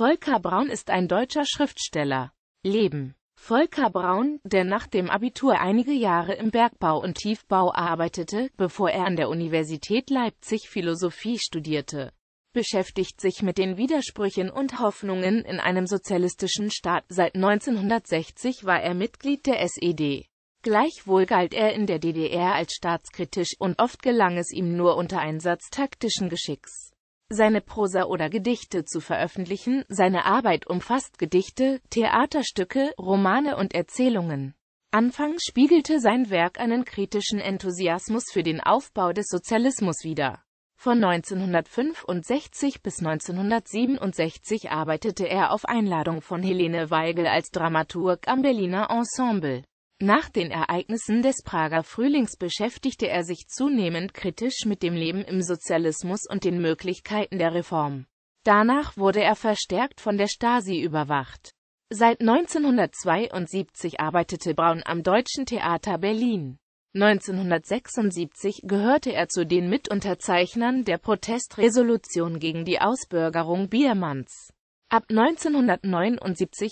Volker Braun ist ein deutscher Schriftsteller. Leben Volker Braun, der nach dem Abitur einige Jahre im Bergbau und Tiefbau arbeitete, bevor er an der Universität Leipzig Philosophie studierte, beschäftigt sich mit den Widersprüchen und Hoffnungen in einem sozialistischen Staat. Seit 1960 war er Mitglied der SED. Gleichwohl galt er in der DDR als staatskritisch und oft gelang es ihm nur unter Einsatz taktischen Geschicks seine Prosa oder Gedichte zu veröffentlichen. Seine Arbeit umfasst Gedichte, Theaterstücke, Romane und Erzählungen. Anfangs spiegelte sein Werk einen kritischen Enthusiasmus für den Aufbau des Sozialismus wider. Von 1965 bis 1967 arbeitete er auf Einladung von Helene Weigel als Dramaturg am Berliner Ensemble. Nach den Ereignissen des Prager Frühlings beschäftigte er sich zunehmend kritisch mit dem Leben im Sozialismus und den Möglichkeiten der Reform. Danach wurde er verstärkt von der Stasi überwacht. Seit 1972 arbeitete Braun am Deutschen Theater Berlin. 1976 gehörte er zu den Mitunterzeichnern der Protestresolution gegen die Ausbürgerung Biermanns. Ab 1979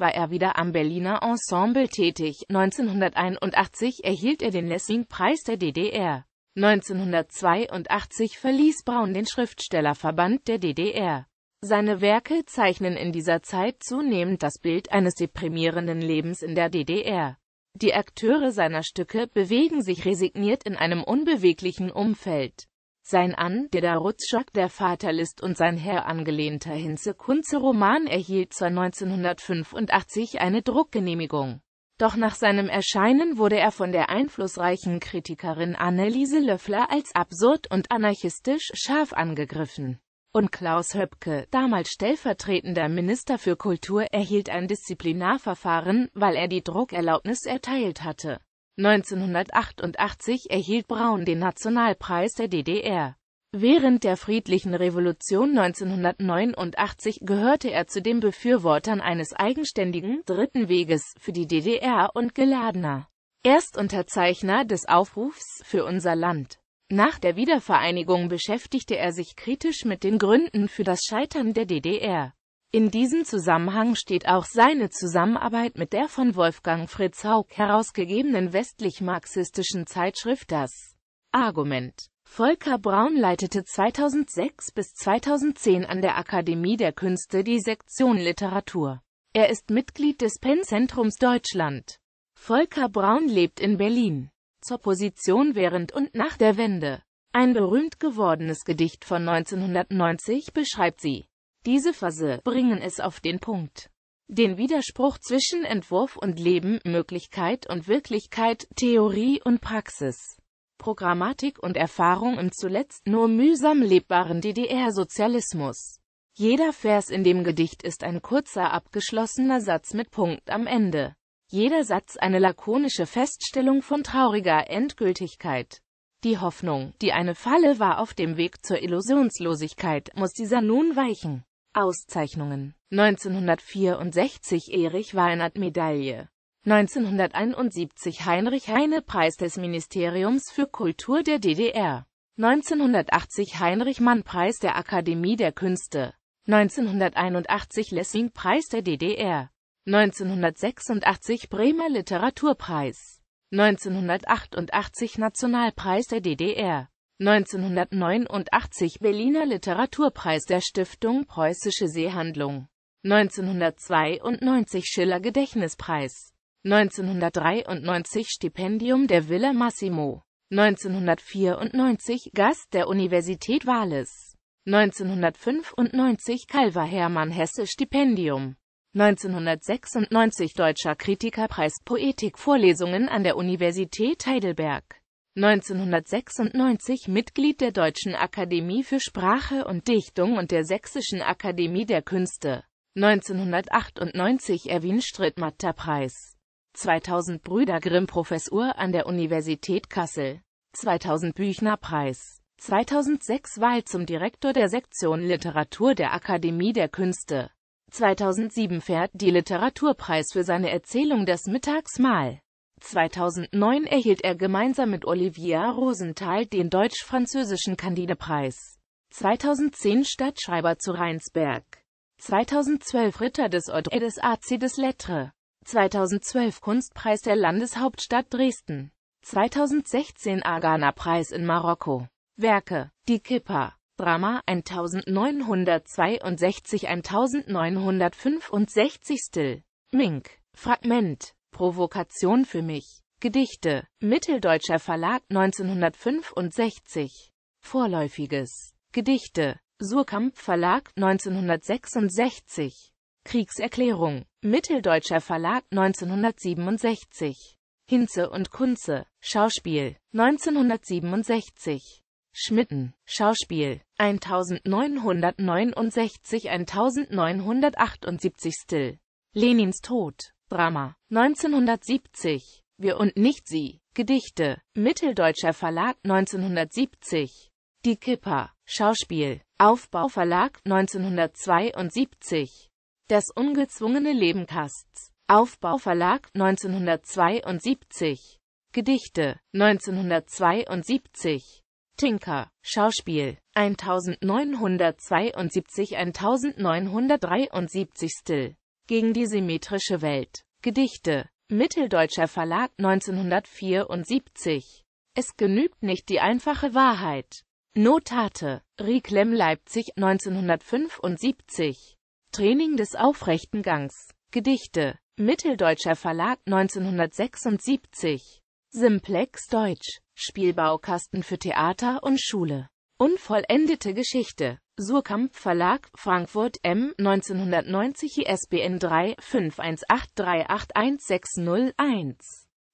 war er wieder am Berliner Ensemble tätig, 1981 erhielt er den Lessing-Preis der DDR. 1982 verließ Braun den Schriftstellerverband der DDR. Seine Werke zeichnen in dieser Zeit zunehmend das Bild eines deprimierenden Lebens in der DDR. Die Akteure seiner Stücke bewegen sich resigniert in einem unbeweglichen Umfeld. Sein an, der Darutschak der Vaterlist und sein Herr angelehnter Hinze-Kunze-Roman erhielt zwar 1985 eine Druckgenehmigung. Doch nach seinem Erscheinen wurde er von der einflussreichen Kritikerin Anneliese Löffler als absurd und anarchistisch scharf angegriffen. Und Klaus Höpke, damals stellvertretender Minister für Kultur, erhielt ein Disziplinarverfahren, weil er die Druckerlaubnis erteilt hatte. 1988 erhielt Braun den Nationalpreis der DDR. Während der Friedlichen Revolution 1989 gehörte er zu den Befürwortern eines eigenständigen «Dritten Weges» für die DDR und geladener Erstunterzeichner des Aufrufs für unser Land. Nach der Wiedervereinigung beschäftigte er sich kritisch mit den Gründen für das Scheitern der DDR. In diesem Zusammenhang steht auch seine Zusammenarbeit mit der von Wolfgang Fritz Haug herausgegebenen westlich-marxistischen Zeitschrift Das Argument. Volker Braun leitete 2006 bis 2010 an der Akademie der Künste die Sektion Literatur. Er ist Mitglied des Penn-Zentrums Deutschland. Volker Braun lebt in Berlin. Zur Position während und nach der Wende. Ein berühmt gewordenes Gedicht von 1990 beschreibt sie. Diese Phase bringen es auf den Punkt. Den Widerspruch zwischen Entwurf und Leben, Möglichkeit und Wirklichkeit, Theorie und Praxis. Programmatik und Erfahrung im zuletzt nur mühsam lebbaren DDR-Sozialismus. Jeder Vers in dem Gedicht ist ein kurzer abgeschlossener Satz mit Punkt am Ende. Jeder Satz eine lakonische Feststellung von trauriger Endgültigkeit. Die Hoffnung, die eine Falle war auf dem Weg zur Illusionslosigkeit, muss dieser nun weichen. Auszeichnungen 1964 Erich Weinert Medaille 1971 Heinrich Heine Preis des Ministeriums für Kultur der DDR 1980 Heinrich Mann Preis der Akademie der Künste 1981 Lessing Preis der DDR 1986 Bremer Literaturpreis 1988 Nationalpreis der DDR 1989 Berliner Literaturpreis der Stiftung Preußische Seehandlung. 1992 Schiller Gedächtnispreis. 1993 Stipendium der Villa Massimo. 1994 Gast der Universität Wales. 1995 Calver Hermann Hesse Stipendium. 1996 Deutscher Kritikerpreis Poetik Vorlesungen an der Universität Heidelberg. 1996 Mitglied der Deutschen Akademie für Sprache und Dichtung und der Sächsischen Akademie der Künste. 1998 Erwin Strittmatter-Preis. 2000 Brüder Grimm-Professur an der Universität Kassel. 2000 Büchner-Preis. 2006 Wahl zum Direktor der Sektion Literatur der Akademie der Künste. 2007 fährt die Literaturpreis für seine Erzählung Das Mittagsmahl. 2009 erhielt er gemeinsam mit Olivier Rosenthal den deutsch-französischen Candide-Preis. 2010 Stadtschreiber zu Rheinsberg. 2012 Ritter des Ordre des AC des Lettres. 2012 Kunstpreis der Landeshauptstadt Dresden. 2016 Agana-Preis in Marokko. Werke Die Kippa. Drama 1962 1965 Still. Mink. Fragment Provokation für mich. Gedichte. Mitteldeutscher Verlag 1965. Vorläufiges. Gedichte. Surkamp Verlag 1966. Kriegserklärung. Mitteldeutscher Verlag 1967. Hinze und Kunze. Schauspiel. 1967. Schmitten. Schauspiel. 1969 1978 Stil. Lenins Tod. Drama. 1970. Wir und nicht sie. Gedichte. Mitteldeutscher Verlag 1970. Die Kipper. Schauspiel. Aufbau Verlag 1972. Das ungezwungene Leben Kasts. Aufbau Verlag 1972. Gedichte 1972. Tinker, Schauspiel 1972 1973 gegen die symmetrische Welt. Gedichte. Mitteldeutscher Verlag 1974. Es genügt nicht die einfache Wahrheit. Notate. Rieklem Leipzig 1975. Training des aufrechten Gangs. Gedichte. Mitteldeutscher Verlag 1976. Simplex Deutsch. Spielbaukasten für Theater und Schule. Unvollendete Geschichte. Surkamp Verlag, Frankfurt M. 1990 ISBN 3 518381601.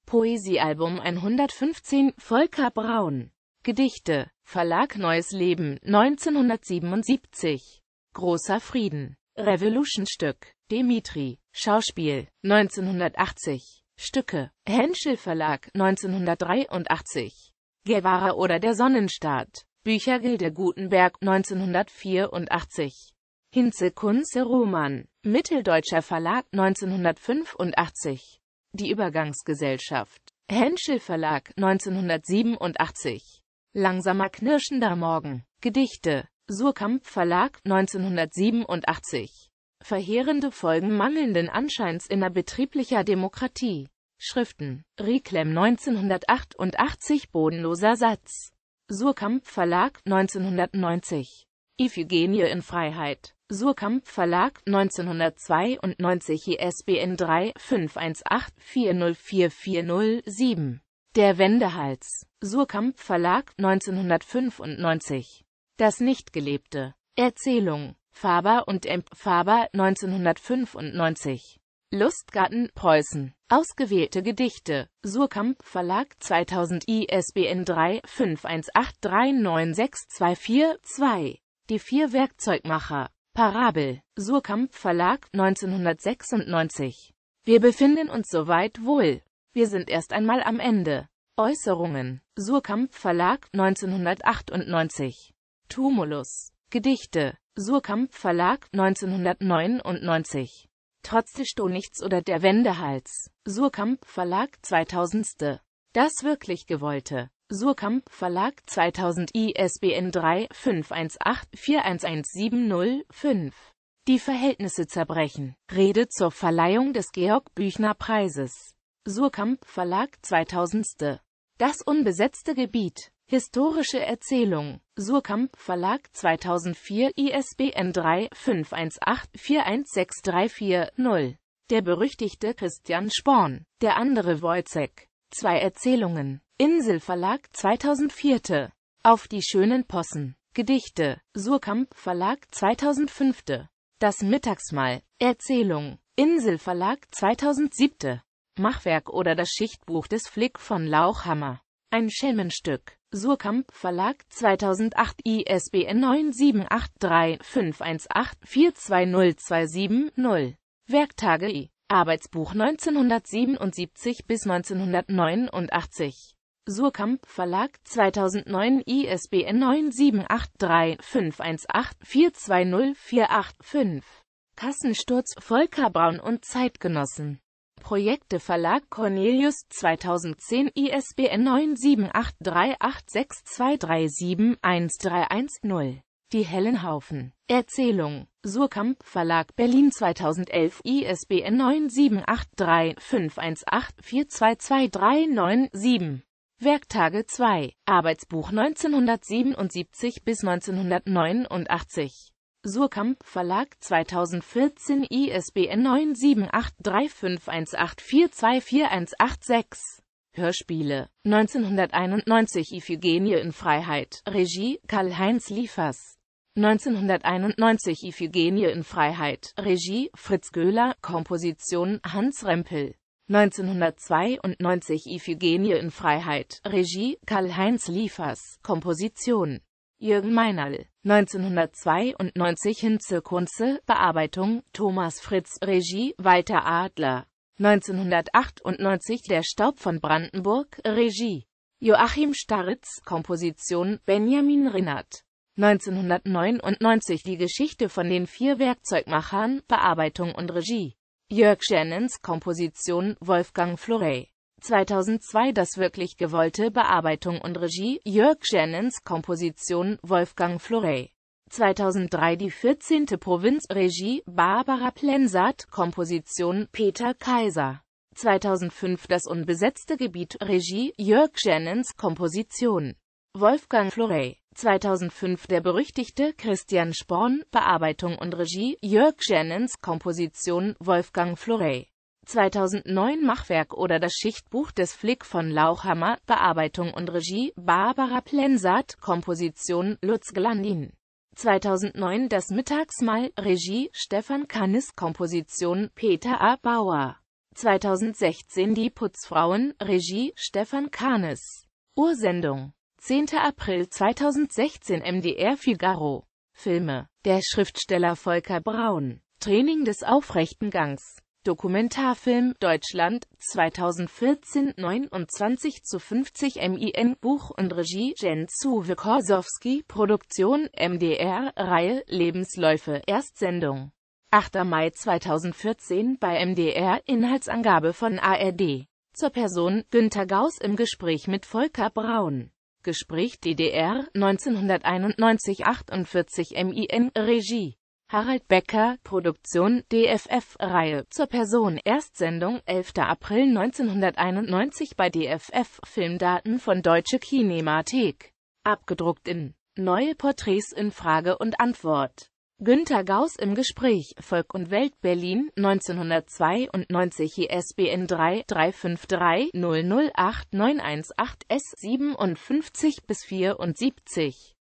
Poesiealbum 115 Volker Braun. Gedichte. Verlag Neues Leben 1977. Großer Frieden. Revolutionstück. Dimitri. Schauspiel 1980. Stücke. Henschel Verlag 1983. Guevara oder der Sonnenstaat. Bücher Büchergilde Gutenberg 1984. Hinze Kunze Roman, Mitteldeutscher Verlag 1985. Die Übergangsgesellschaft, Henschel Verlag 1987. Langsamer knirschender Morgen, Gedichte, Surkamp Verlag 1987. Verheerende Folgen mangelnden Anscheins innerbetrieblicher Demokratie. Schriften, Rieklem 1988 Bodenloser Satz Surkamp Verlag 1990. Iphigenie in Freiheit. Surkamp Verlag 1992 ISBN 3 518404407. Der Wendehals. Surkamp Verlag 1995. Das Nichtgelebte. Erzählung. Faber und Emp Faber 1995. Lustgarten Preußen. Ausgewählte Gedichte. Surkamp Verlag 2000 ISBN 3 518396242. Die vier Werkzeugmacher. Parabel. Surkamp Verlag 1996. Wir befinden uns soweit wohl. Wir sind erst einmal am Ende. Äußerungen. Surkamp Verlag 1998. Tumulus. Gedichte. Surkamp Verlag 1999. Trotz des Stonichts oder der Wendehals. Surkamp Verlag 2000. Das wirklich gewollte. Surkamp Verlag 2000 ISBN 3 518 41170 5 die Verhältnisse zerbrechen. Rede zur Verleihung des Georg-Büchner-Preises. Surkamp Verlag 2000. Das unbesetzte Gebiet. Historische Erzählung. Surkamp Verlag 2004 ISBN 3-518-41634-0. Der berüchtigte Christian Sporn. Der andere Wojcek. Zwei Erzählungen. Insel Verlag 2004. Auf die schönen Possen. Gedichte. Surkamp Verlag 2005. Das Mittagsmahl. Erzählung. Insel Verlag 2007. Machwerk oder das Schichtbuch des Flick von Lauchhammer. Ein Schelmenstück. Surkamp Verlag 2008 ISBN 9783518420270 Werktage I. Arbeitsbuch 1977 bis 1989 Surkamp Verlag 2009 ISBN 9783518420485 Kassensturz Volker Braun und Zeitgenossen Projekte Verlag Cornelius 2010 ISBN 9783862371310 Die Hellenhaufen. Erzählung. Surkamp Verlag Berlin 2011 ISBN 9783518422239 Werktage 2, Arbeitsbuch 1977 bis 1989 Surkamp Verlag 2014 ISBN 978 9783518424186 Hörspiele 1991 Iphigenie in Freiheit Regie Karl-Heinz Liefers 1991 Iphigenie in Freiheit Regie Fritz Göhler Komposition Hans Rempel 1992 Iphigenie in Freiheit Regie Karl-Heinz Liefers Komposition Jürgen Meinerl, 1992 Hinze Kunze, Bearbeitung, Thomas Fritz, Regie, Walter Adler, 1998 Der Staub von Brandenburg, Regie, Joachim Staritz, Komposition, Benjamin Rinnert, 1999 Die Geschichte von den vier Werkzeugmachern, Bearbeitung und Regie, Jörg Schennens, Komposition, Wolfgang Florey. 2002 das wirklich gewollte Bearbeitung und Regie, Jörg Schernens Komposition, Wolfgang Florey. 2003 die 14. Provinz, Regie, Barbara Plensat, Komposition, Peter Kaiser. 2005 das unbesetzte Gebiet, Regie, Jörg Schernens Komposition, Wolfgang Florey. 2005 der berüchtigte Christian Sporn, Bearbeitung und Regie, Jörg Schernens Komposition, Wolfgang Florey. 2009 Machwerk oder das Schichtbuch des Flick von Lauchhammer, Bearbeitung und Regie Barbara Plensat, Komposition Lutz Glandin. 2009 Das Mittagsmahl, Regie Stefan Kannis, Komposition Peter A. Bauer. 2016 Die Putzfrauen, Regie Stefan Kannes. Ursendung 10. April 2016 MDR Figaro. Filme. Der Schriftsteller Volker Braun. Training des aufrechten Gangs. Dokumentarfilm Deutschland 2014 29 zu 50 MIN Buch und Regie Jens-Uwe Korsowski Produktion MDR Reihe Lebensläufe Erstsendung 8. Mai 2014 bei MDR Inhaltsangabe von ARD zur Person Günter Gauss im Gespräch mit Volker Braun Gespräch DDR 1991 48 MIN Regie Harald Becker, Produktion, DFF-Reihe, zur Person, Erstsendung, 11. April 1991 bei DFF, Filmdaten von Deutsche Kinemathek, abgedruckt in Neue Porträts in Frage und Antwort. Günter Gauss im Gespräch, Volk und Welt Berlin, 1992 ISBN 3 353 008 918 S 57 bis 74